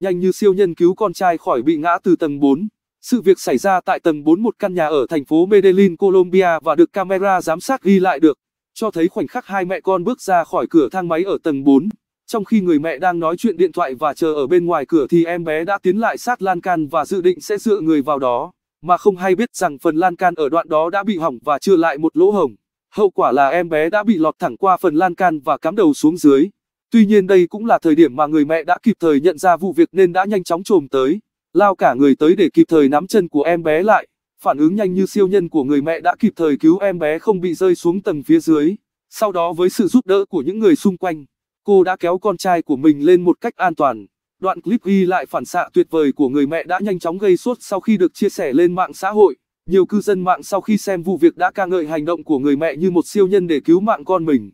nhanh như siêu nhân cứu con trai khỏi bị ngã từ tầng 4. Sự việc xảy ra tại tầng 4 một căn nhà ở thành phố Medellin, Colombia và được camera giám sát ghi lại được, cho thấy khoảnh khắc hai mẹ con bước ra khỏi cửa thang máy ở tầng 4. Trong khi người mẹ đang nói chuyện điện thoại và chờ ở bên ngoài cửa thì em bé đã tiến lại sát lan can và dự định sẽ dựa người vào đó, mà không hay biết rằng phần lan can ở đoạn đó đã bị hỏng và chưa lại một lỗ hổng. Hậu quả là em bé đã bị lọt thẳng qua phần lan can và cắm đầu xuống dưới. Tuy nhiên đây cũng là thời điểm mà người mẹ đã kịp thời nhận ra vụ việc nên đã nhanh chóng trồm tới, lao cả người tới để kịp thời nắm chân của em bé lại. Phản ứng nhanh như siêu nhân của người mẹ đã kịp thời cứu em bé không bị rơi xuống tầng phía dưới. Sau đó với sự giúp đỡ của những người xung quanh, cô đã kéo con trai của mình lên một cách an toàn. Đoạn clip ghi lại phản xạ tuyệt vời của người mẹ đã nhanh chóng gây sốt sau khi được chia sẻ lên mạng xã hội. Nhiều cư dân mạng sau khi xem vụ việc đã ca ngợi hành động của người mẹ như một siêu nhân để cứu mạng con mình.